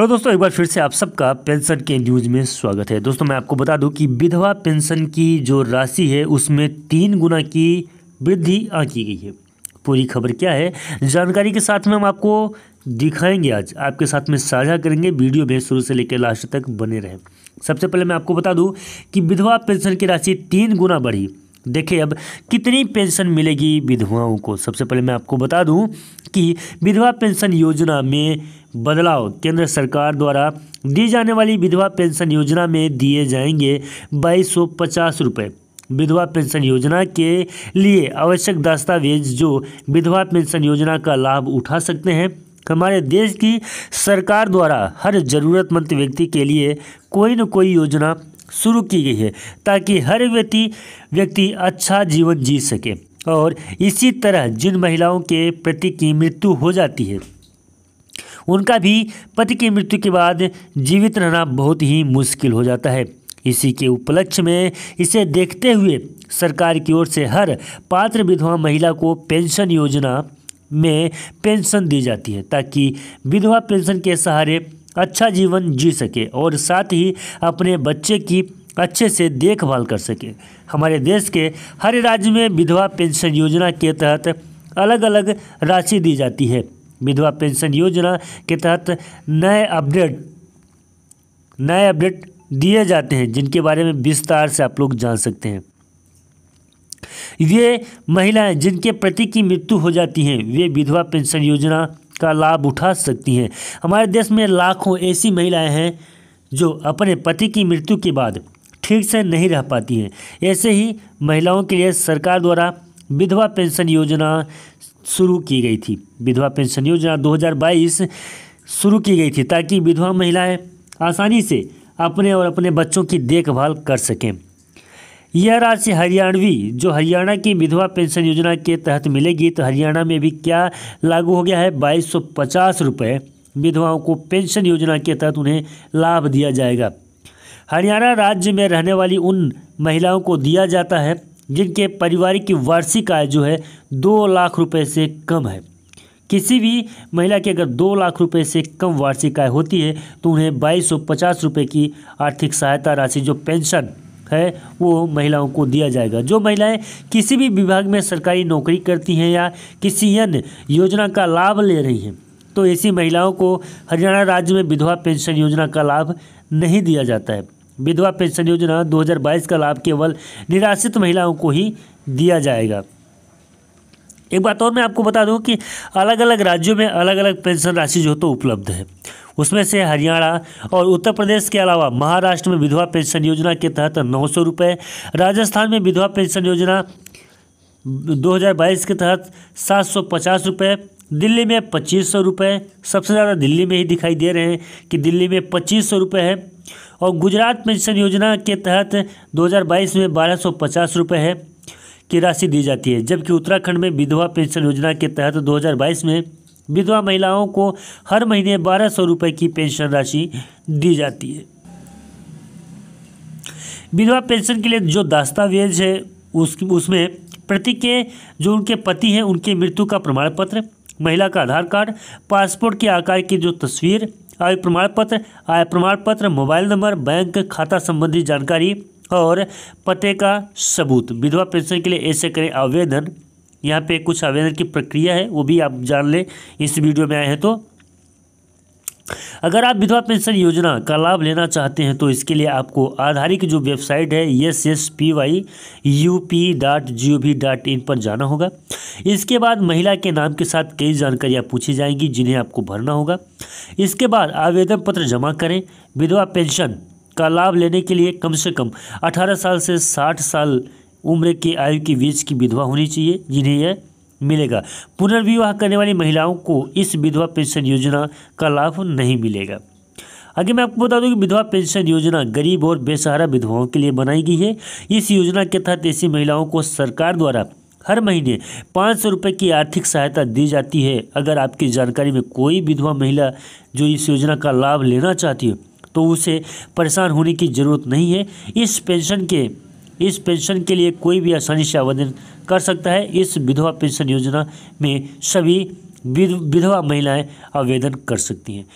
hello दोस्तों एक बार फिर से आप सबका पेंशन के न्यूज़ में स्वागत है दोस्तों मैं आपको बता दूं कि विधवा पेंशन की जो राशि है उसमें तीन गुना की वृद्धि आंकी गई है पूरी खबर क्या है जानकारी के साथ में हम आपको दिखाएंगे आज आपके साथ में साझा करेंगे वीडियो में शुरू से लेकर लास्ट तक बने रहें सबसे पहले मैं आपको बता दूँ कि विधवा पेंशन की राशि तीन गुना बढ़ी देखिए अब कितनी पेंशन मिलेगी विधवाओं को सबसे पहले मैं आपको बता दूं कि विधवा पेंशन योजना में बदलाव केंद्र सरकार द्वारा दी जाने वाली विधवा पेंशन योजना में दिए जाएंगे बाईस सौ पचास रुपये विधवा पेंशन योजना के लिए आवश्यक दस्तावेज जो विधवा पेंशन योजना का लाभ उठा सकते हैं हमारे देश की सरकार द्वारा हर ज़रूरतमंद व्यक्ति के लिए कोई न कोई योजना शुरू की गई है ताकि हर व्यक्ति व्यक्ति अच्छा जीवन जी सके और इसी तरह जिन महिलाओं के पति की मृत्यु हो जाती है उनका भी पति की मृत्यु के बाद जीवित रहना बहुत ही मुश्किल हो जाता है इसी के उपलक्ष्य में इसे देखते हुए सरकार की ओर से हर पात्र विधवा महिला को पेंशन योजना में पेंशन दी जाती है ताकि विधवा पेंशन के सहारे अच्छा जीवन जी सके और साथ ही अपने बच्चे की अच्छे से देखभाल कर सके हमारे देश के हर राज्य में विधवा पेंशन योजना के तहत अलग अलग राशि दी जाती है विधवा पेंशन योजना के तहत नए अपडेट नए अपडेट दिए जाते हैं जिनके बारे में विस्तार से आप लोग जान सकते हैं ये महिलाएं जिनके पति की मृत्यु हो जाती हैं वे विधवा पेंशन योजना का लाभ उठा सकती हैं हमारे देश में लाखों ऐसी महिलाएं हैं जो अपने पति की मृत्यु के बाद ठीक से नहीं रह पाती हैं ऐसे ही महिलाओं के लिए सरकार द्वारा विधवा पेंशन योजना शुरू की गई थी विधवा पेंशन योजना 2022 शुरू की गई थी ताकि विधवा महिलाएं आसानी से अपने और अपने बच्चों की देखभाल कर सकें यह राशि हरियाणवी जो हरियाणा की विधवा पेंशन योजना के तहत मिलेगी तो हरियाणा में भी क्या लागू हो गया है बाईस सौ पचास रुपये विधवाओं को पेंशन योजना के तहत उन्हें लाभ दिया जाएगा हरियाणा राज्य में रहने वाली उन महिलाओं को दिया जाता है जिनके पारिवारिक की वार्षिक आय जो है दो लाख रुपए से कम है किसी भी महिला की अगर दो लाख रुपए से कम वार्षिक आय होती है तो उन्हें बाईस सौ पचास रुपये की आर्थिक सहायता राशि जो पेंशन है वो महिलाओं को दिया जाएगा जो महिलाएं किसी भी विभाग में सरकारी नौकरी करती हैं या किसी अन्य योजना का लाभ ले रही हैं तो ऐसी महिलाओं को हरियाणा राज्य में विधवा पेंशन योजना का लाभ नहीं दिया जाता है विधवा पेंशन योजना 2022 का लाभ केवल निराश्रित महिलाओं को ही दिया जाएगा एक बात और मैं आपको बता दूं कि अलग अलग राज्यों में अलग अलग पेंशन राशि जो तो उपलब्ध है उसमें से हरियाणा और उत्तर प्रदेश के अलावा महाराष्ट्र में विधवा पेंशन योजना के तहत नौ सौ रुपये राजस्थान में विधवा पेंशन योजना 2022 के तहत सात सौ पचास रुपये दिल्ली में पच्चीस सौ रुपये सबसे ज़्यादा दिल्ली में ही दिखाई दे रहे हैं कि दिल्ली में पच्चीस सौ रुपये है और गुजरात पेंशन योजना के तहत 2022 में बारह सौ पचास रुपये है की राशि दी जाती है जबकि उत्तराखंड में विधवा पेंशन योजना के तहत 2022 में विधवा महिलाओं को हर महीने बारह सौ रुपये की पेंशन राशि दी जाती है विधवा पेंशन के लिए जो दस्तावेज है उस उसमें प्रति के जो उनके पति हैं उनके मृत्यु का प्रमाण पत्र महिला का आधार कार्ड पासपोर्ट के आकार की जो तस्वीर आय प्रमाण पत्र आय प्रमाण पत्र मोबाइल नंबर बैंक खाता संबंधी जानकारी और पते का सबूत विधवा पेंशन के लिए ऐसे करें आवेदन यहाँ पे कुछ आवेदन की प्रक्रिया है वो भी आप जान लें इस वीडियो में आए हैं तो अगर आप विधवा पेंशन योजना का लाभ लेना चाहते हैं तो इसके लिए आपको आधारित जो वेबसाइट है S S P Y U P dot G O V dot in पर जाना होगा इसके बाद महिला के नाम के साथ कई जानकारियाँ पूछी जाएंगी जिन्हें आपको भरना होगा इसके बाद आवेदन पत्र जमा करें विधवा पेंशन का लाभ लेने के लिए कम से कम अठारह साल से साठ साल उम्र के आयु के बीच की विधवा होनी चाहिए जिन्हें यह मिलेगा पुनर्विवाह करने वाली महिलाओं को इस विधवा पेंशन योजना का लाभ नहीं मिलेगा आगे मैं आपको बता दूं कि विधवा पेंशन योजना गरीब और बेसहारा विधवाओं के लिए बनाई गई है इस योजना के तहत ऐसी महिलाओं को सरकार द्वारा हर महीने पाँच सौ रुपये की आर्थिक सहायता दी जाती है अगर आपकी जानकारी में कोई विधवा महिला जो इस योजना का लाभ लेना चाहती हो तो उसे परेशान होने की ज़रूरत नहीं है इस पेंशन के इस पेंशन के लिए कोई भी आसानी से आवेदन कर सकता है इस विधवा पेंशन योजना में सभी विधवा महिलाएं आवेदन कर सकती हैं